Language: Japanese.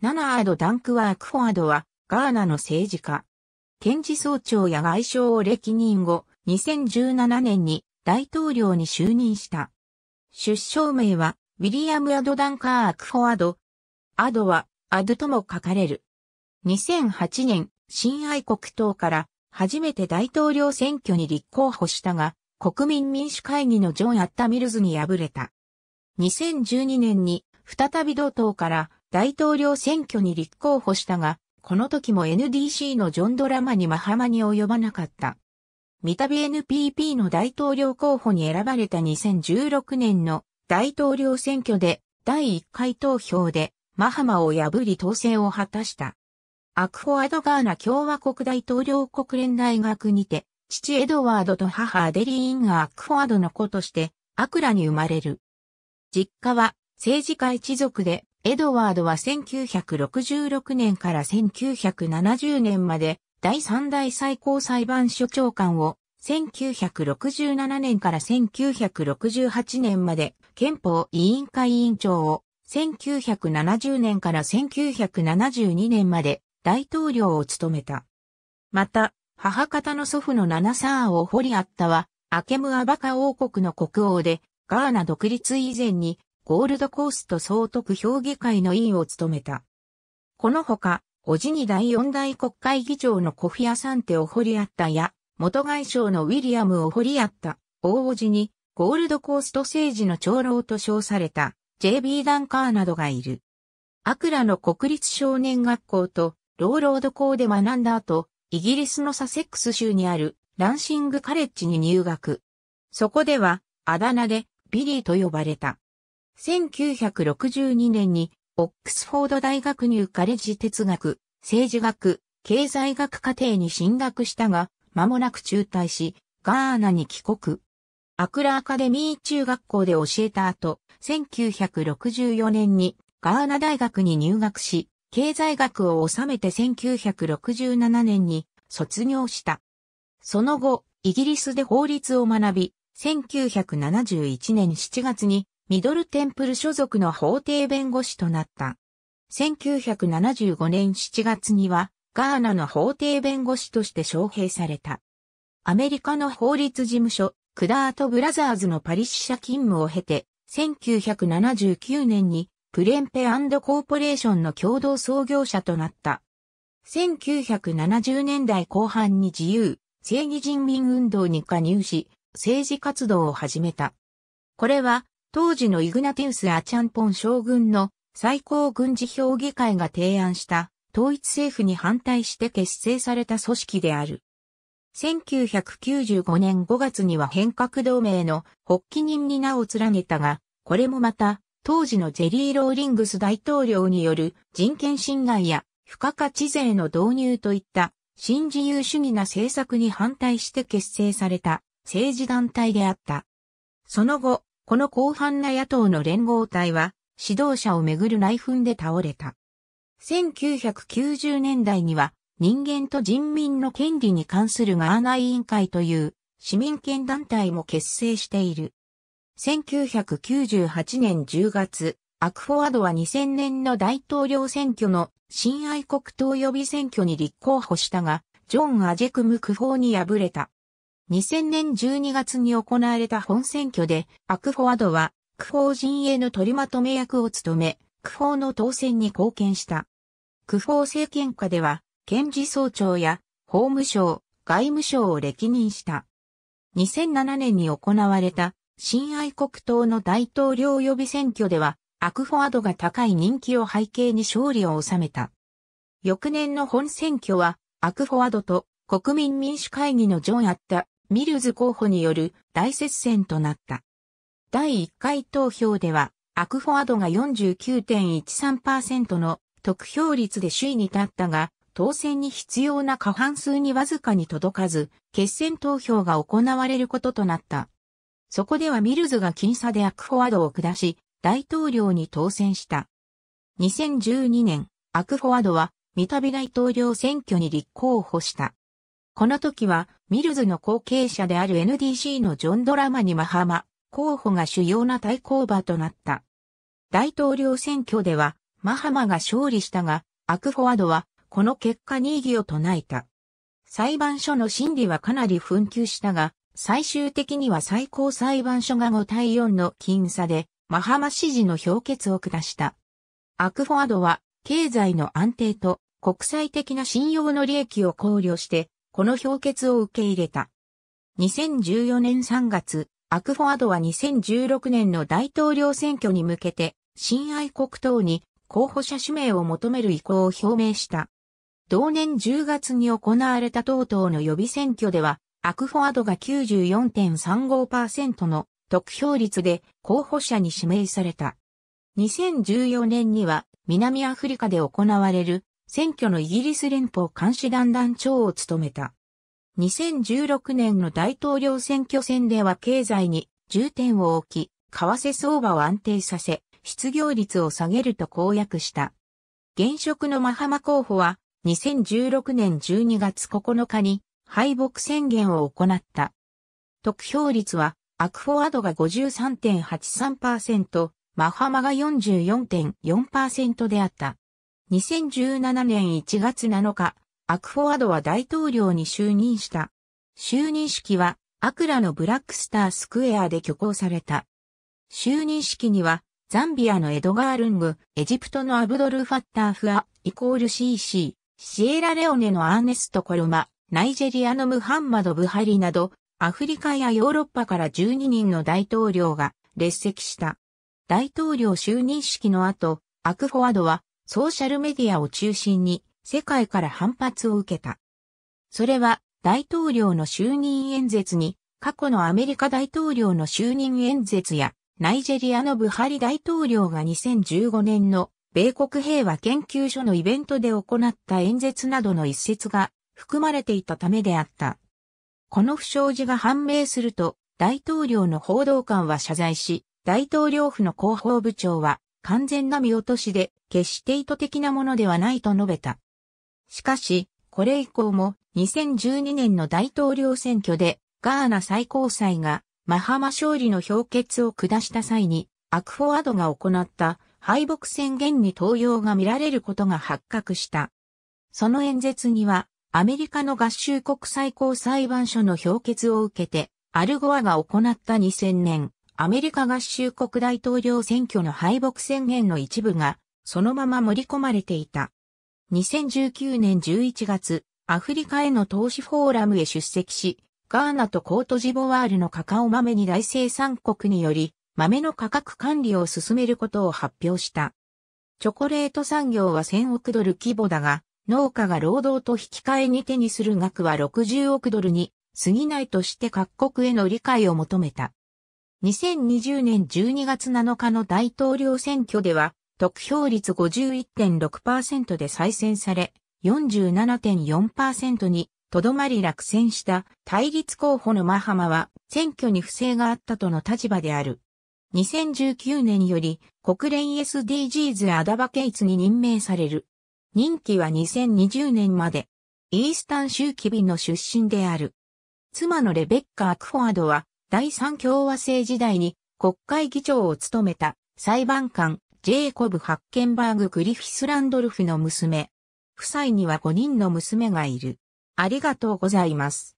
ナナアード・ダンクワーク・フォワードは、ガーナの政治家。検事総長や外相を歴任後、2017年に大統領に就任した。出生名は、ウィリアム・アド・ダンカー・アクフォアド。アドは、アドとも書かれる。2008年、新愛国党から初めて大統領選挙に立候補したが、国民民主会議のジョン・アッタ・ミルズに敗れた。2012年に再び同党から大統領選挙に立候補したが、この時も NDC のジョン・ドラマにマハマに及ばなかった。三度 NPP の大統領候補に選ばれた2016年の大統領選挙で第1回投票でマハマを破り当選を果たした。アクフォアドガーナ共和国大統領国連大学にて、父エドワードと母アデリーンがアクフォアドの子として、アクラに生まれる。実家は政治家一族で、エドワードは1966年から1970年まで第三代最高裁判所長官を1967年から1968年まで憲法委員会委員長を1970年から1972年まで大統領を務めた。また、母方の祖父のナナサーを掘りあったは、アケムアバカ王国の国王で、ガーナ独立以前にゴールドコースト総督評議会の委員を務めた。このほか、おじに第四大国会議長のコフィアサンテ・を掘り合ったや、元外相のウィリアム・を掘り合った、大おじに、ゴールドコースト政治の長老と称された、JB ダンカーなどがいる。アクラの国立少年学校と、ローロード校で学んだ後、イギリスのサセックス州にある、ランシングカレッジに入学。そこでは、あだ名でビリーと呼ばれた。1962年に、オックスフォード大学入カレッジ哲学、政治学、経済学課程に進学したが、間もなく中退し、ガーナに帰国。アクラアカデミー中学校で教えた後、1964年にガーナ大学に入学し、経済学を収めて1967年に卒業した。その後、イギリスで法律を学び、1971年7月にミドルテンプル所属の法廷弁護士となった。1975年7月には、ガーナの法廷弁護士として招聘された。アメリカの法律事務所、クダート・ブラザーズのパリ支社勤務を経て、1979年にプレンペコーポレーションの共同創業者となった。1970年代後半に自由、正義人民運動に加入し、政治活動を始めた。これは当時のイグナティウス・アチャンポン将軍の最高軍事評議会が提案した統一政府に反対して結成された組織である。1995年5月には変革同盟の発起人に名を連ねたが、これもまた当時のジェリー・ローリングス大統領による人権侵害や付加価値税の導入といった新自由主義な政策に反対して結成された政治団体であった。その後、この広範な野党の連合体は、指導者をめぐる内紛で倒れた。1990年代には、人間と人民の権利に関するガーナ委員会という市民権団体も結成している。1998年10月、アクフォアドは2000年の大統領選挙の新愛国党予備選挙に立候補したが、ジョン・アジェクムク法に敗れた。2000年12月に行われた本選挙で、アクフォアドは、クフォー陣営の取りまとめ役を務め、クフォーの当選に貢献した。クフォー政権下では、検事総長や法務省、外務省を歴任した。2007年に行われた新愛国党の大統領予備選挙では、アクフォアドが高い人気を背景に勝利を収めた。翌年の本選挙は、アクフォアドと国民民主会議のジョン・アッタミルズ候補による大接戦となった。第1回投票では、アクフォアドが49.13%の得票率で首位に立ったが、当選に必要な過半数にわずかに届かず、決選投票が行われることとなった。そこではミルズが僅差でアクフォアドを下し、大統領に当選した。2012年、アクフォアドは、三度大統領選挙に立候補した。この時は、ミルズの後継者である NDC のジョン・ドラマにマハマ、候補が主要な対抗馬となった。大統領選挙では、マハマが勝利したが、アクフォワドは、この結果に異議を唱えた。裁判所の審理はかなり紛糾したが、最終的には最高裁判所が5対4の僅差で、マハマ支持の評決を下した。アクフォワドは、経済の安定と国際的な信用の利益を考慮して、この評決を受け入れた。2014年3月、アクフォアドは2016年の大統領選挙に向けて、新愛国党に候補者指名を求める意向を表明した。同年10月に行われた党党の予備選挙では、アクフォアドが94.35%の得票率で候補者に指名された。2014年には南アフリカで行われる選挙のイギリス連邦監視団団長を務めた。2016年の大統領選挙戦では経済に重点を置き、為替相場を安定させ、失業率を下げると公約した。現職のマハマ候補は、2016年12月9日に敗北宣言を行った。得票率は、アクフォワードが53.83%、マハマが44.4%であった。2017年1月7日、アクフォアドは大統領に就任した。就任式は、アクラのブラックスタースクエアで挙行された。就任式には、ザンビアのエドガー・ルング、エジプトのアブドル・ファッター・フア、イコール CC、シエラレオネのアーネスト・コルマ、ナイジェリアのムハンマド・ブハリなど、アフリカやヨーロッパから12人の大統領が列席した。大統領就任式の後、アクフォアドはソーシャルメディアを中心に世界から反発を受けた。それは大統領の就任演説に過去のアメリカ大統領の就任演説やナイジェリアのブハリ大統領が2015年の米国平和研究所のイベントで行った演説などの一節が含まれていたためであった。この不祥事が判明すると大統領の報道官は謝罪し、大統領府の広報部長は完全な見落としで、決して意図的なものではないと述べた。しかし、これ以降も2012年の大統領選挙でガーナ最高裁がマハマ勝利の評決を下した際にアクフォアドが行った敗北宣言に登用が見られることが発覚した。その演説にはアメリカの合衆国最高裁判所の評決を受けてアルゴアが行った2000年アメリカ合衆国大統領選挙の敗北宣言の一部が、そのまま盛り込まれていた。2019年11月、アフリカへの投資フォーラムへ出席し、ガーナとコートジボワールのカカオ豆に大生産国により、豆の価格管理を進めることを発表した。チョコレート産業は1000億ドル規模だが、農家が労働と引き換えに手にする額は60億ドルに過ぎないとして各国への理解を求めた。2020年12月7日の大統領選挙では、得票率51.6%で再選され、47.4%にとどまり落選した対立候補のマハマは選挙に不正があったとの立場である。2019年より国連 SDGs アダバケイツに任命される。任期は2020年まで。イースタン州キビの出身である。妻のレベッカ・アクフォアドは第三共和制時代に国会議長を務めた裁判官ジェイコブ・ハッケンバーグ・グリフィス・ランドルフの娘。夫妻には5人の娘がいる。ありがとうございます。